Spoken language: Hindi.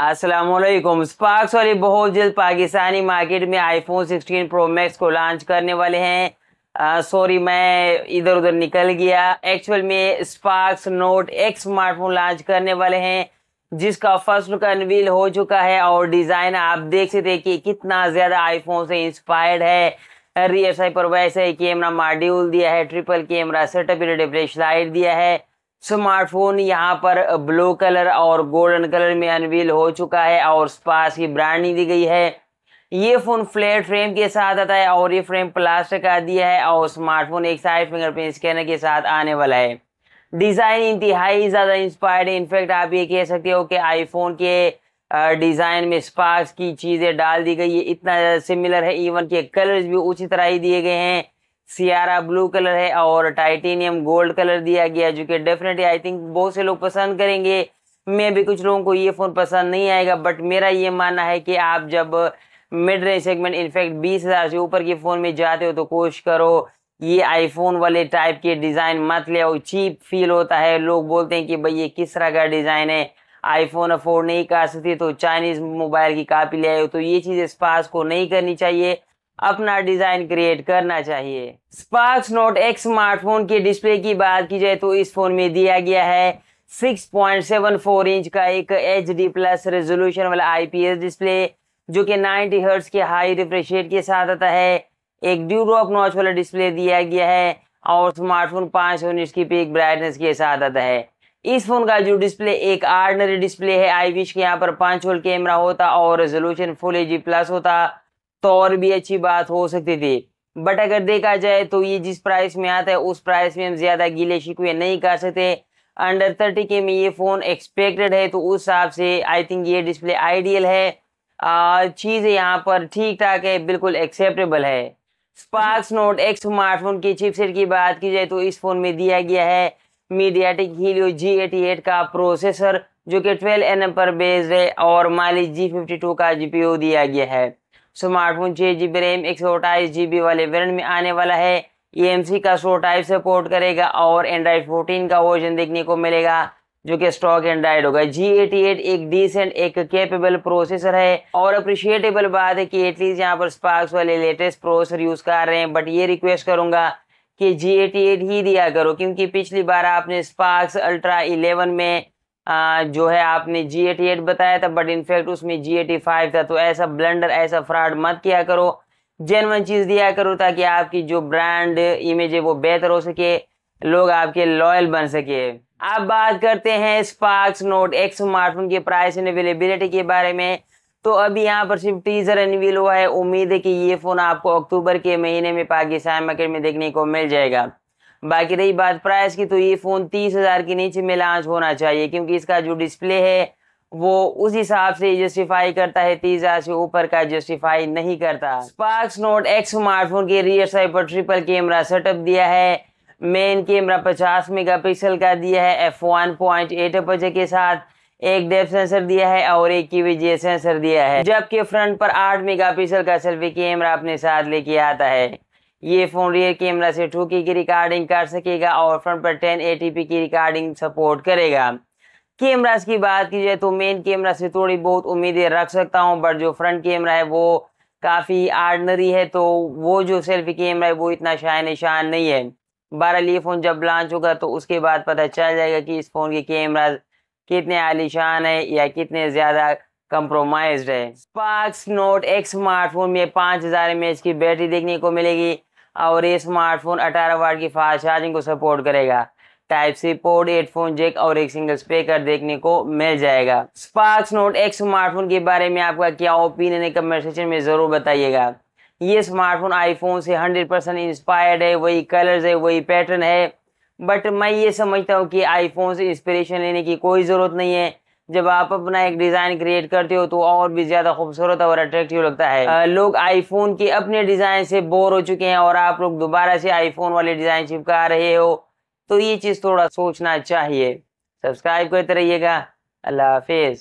असलम स्पार्क्स वाले बहुत जल्द पाकिस्तानी मार्केट में आईफोन 16 प्रो मैक्स को लॉन्च करने वाले हैं सॉरी मैं इधर उधर निकल गया एक्चुअल में Sparx Note X smartphone launch करने वाले हैं जिसका फर्स्ट लुक अनवील हो चुका है और डिज़ाइन आप देख सकते हैं कि कितना ज़्यादा आईफोन से इंस्पायर्ड है रियर पर वैसे कैमरा मॉड्यूल दिया है ट्रिपल कैमरा सेटअप डिप्ले लाइट दिया है स्मार्टफोन यहाँ पर ब्लू कलर और गोल्डन कलर में अनवील हो चुका है और उस पास की ब्रांडिंग दी गई है ये फ़ोन फ्लैट फ्रेम के साथ आता है और ये फ्रेम प्लास्टिक का दिया है और स्मार्टफोन एक साइड फिंगरप्रिंट स्कैनर के साथ आने वाला है डिज़ाइन इंतहाई ज़्यादा इंस्पायर्ड है इनफैक्ट आप ये कह सकते हो कि आईफोन के डिज़ाइन में स्पार्क्स की चीज़ें डाल दी गई है इतना ज़्यादा सिमिलर है इवन के कलर्स भी उसी तरह ही दिए गए हैं सियारा ब्लू कलर है और टाइटेनियम गोल्ड कलर दिया गया जो कि डेफिनेटली आई थिंक बहुत से लोग पसंद करेंगे मैं भी कुछ लोगों को ये फ़ोन पसंद नहीं आएगा बट मेरा ये मानना है कि आप जब मिड रेंज सेगमेंट इनफैक्ट बीस हज़ार से ऊपर के फ़ोन में जाते हो तो कोशिश करो ये आईफोन वाले टाइप के डिज़ाइन मत ले आओ चीप फील होता है लोग बोलते हैं कि भाई ये किस तरह का डिज़ाइन है आईफोन अफोर्ड नहीं कर सकती तो चाइनीज़ मोबाइल की कापी ले आए हो तो ये चीज़ इस पास को नहीं करनी चाहिए अपना डिज़ाइन क्रिएट करना चाहिए स्पार्क्स नोट एक स्मार्टफोन के डिस्प्ले की बात की जाए तो इस फोन में दिया गया है 6.74 इंच का एक एच डी प्लस रेजोल्यूशन वाला आईपीएस डिस्प्ले जो कि 90 हर्ट्स के हाई रिफ्रेश रेट के साथ आता है एक ड्यूरोप नॉच वाला डिस्प्ले दिया गया है और स्मार्टफोन पाँच सौ की पिक ब्राइटनेस के साथ आता है इस फोन का जो डिस्प्ले एक आर्डनरी डिस्प्ले है आई विश के यहाँ पर पाँच होल कैमरा होता और रेजोल्यूशन फुल एच प्लस होता तो और भी अच्छी बात हो सकती थी बट अगर देखा जाए तो ये जिस प्राइस में आता है उस प्राइस में हम ज़्यादा गीले शिकवे नहीं कर सकते अंडर थर्टी के में ये फ़ोन एक्सपेक्टेड है तो उस हिसाब से आई थिंक ये डिस्प्ले आइडियल है चीज़ें यहाँ पर ठीक ठाक है बिल्कुल एक्सेप्टेबल है स्पार्क्स नोट एक्स स्मार्टफोन की चिपसेट की बात की जाए तो इस फ़ोन में दिया गया है MediaTek Helio G eighty eight का प्रोसेसर जो कि ट्वेल्व एन पर बेस्ड है और माली जी फिफ्टी टू का जी दिया गया है स्मार्टफोन छः जी बी रैम एक सौ अट्ठाईस जी बी वाले वेरियंट में आने वाला है ई एम सी का सो टाइप सपोर्ट करेगा और एंड्रॉयड फोर्टीन का वर्जन देखने को मिलेगा जो कि स्टॉक एंड्राइड होगा जी एटी एट एक डिसेंट एक कैपेबल प्रोसेसर है और अप्रिशिएटेबल बात है कि एटलीस्ट यहाँ पर स्पार्क्स वाले लेटेस्ट प्रोसेसर यूज़ कर रहे हैं बट ये रिक्वेस्ट करूंगा कि जी एटी एट ही दिया करो क्योंकि पिछली बार आपने स्पार्क्स अल्ट्रा इलेवन में जो है आपने जी एटी एट बताया था बट इनफैक्ट उसमें जी एटी फाइव था तो ऐसा ब्लेंडर ऐसा फ्रॉड मत किया करो जेनवन चीज़ दिया करो ताकि आपकी जो ब्रांड इमेज है वो बेहतर हो सके लोग आपके लॉयल बन सके अब बात करते हैं स्पार्क्स नोट एक्स स्मार्टफोन के प्राइस एंड अवेलेबिलिटी के बारे में तो अभी यहाँ पर सिर्फ टीजर एनवील हुआ है उम्मीद है कि ये फ़ोन आपको अक्टूबर के महीने में पाकिस्तान मार्केट में देखने को मिल जाएगा बाकी रही बात प्राइस की तो ये फ़ोन तीस हज़ार के नीचे में लॉन्च होना चाहिए क्योंकि इसका जो डिस्प्ले है वो उस हिसाब से जस्टिफाई करता है तीस हजार से ऊपर का जस्टिफाई नहीं करता स्पार्क्स नोट एक्स स्मार्टफोन के रियर साइड पर ट्रिपल कैमरा सेटअप दिया है मेन कैमरा पचास मेगा का दिया है एफ वन पॉइंट के साथ एक डेप सेंसर दिया है और एक की वीजे सेंसर दिया है जबकि फ्रंट पर 8 मेगापिक्सल का सेल्फी कैमरा अपने साथ लेके आता है ये फ़ोन रियर कैमरा से टू की रिकॉर्डिंग कर सकेगा और फ्रंट पर टेन ए की रिकॉर्डिंग सपोर्ट करेगा कैमराज की बात की जाए तो मेन कैमरा से थोड़ी बहुत उम्मीदें रख सकता हूँ बट जो फ्रंट कैमरा है वो काफ़ी आर्डनरी है तो वो जो सेल्फी कैमरा है वो इतना शाय शान नहीं है बहरहाल ये फ़ोन जब लॉन्च होगा तो उसके बाद पता चल जाएगा कि इस फ़ोन के कैमरा कितने आलिशान है या कितने ज़्यादा कंप्रोमाइज है स्पार्क्स नोट एक स्मार्टफोन में पाँच हज़ार एम की बैटरी देखने को मिलेगी और ये स्मार्टफोन 18 वाट की फास्ट चार्जिंग को सपोर्ट करेगा type C port headphone jack और एक सिंगल स्पीकर देखने को मिल जाएगा स्पार्क्स नोट एक स्मार्टफोन के बारे में आपका क्या ओपिनियन है कमेंट सेक्शन में ज़रूर बताइएगा ये स्मार्टफोन आईफोन से 100 परसेंट इंस्पायर्ड है वही कलर्स है वही पैटर्न है बट मैं ये समझता हूँ कि आईफोन से इंस्पिरेशन लेने की कोई ज़रूरत नहीं है जब आप अपना एक डिज़ाइन क्रिएट करते हो तो और भी ज़्यादा खूबसूरत और अट्रैक्टिव लगता है आ, लोग आईफोन के अपने डिज़ाइन से बोर हो चुके हैं और आप लोग दोबारा से आईफोन वाले डिज़ाइन चिपका रहे हो तो ये चीज़ थोड़ा सोचना चाहिए सब्सक्राइब करते रहिएगा अल्लाह हाफिज़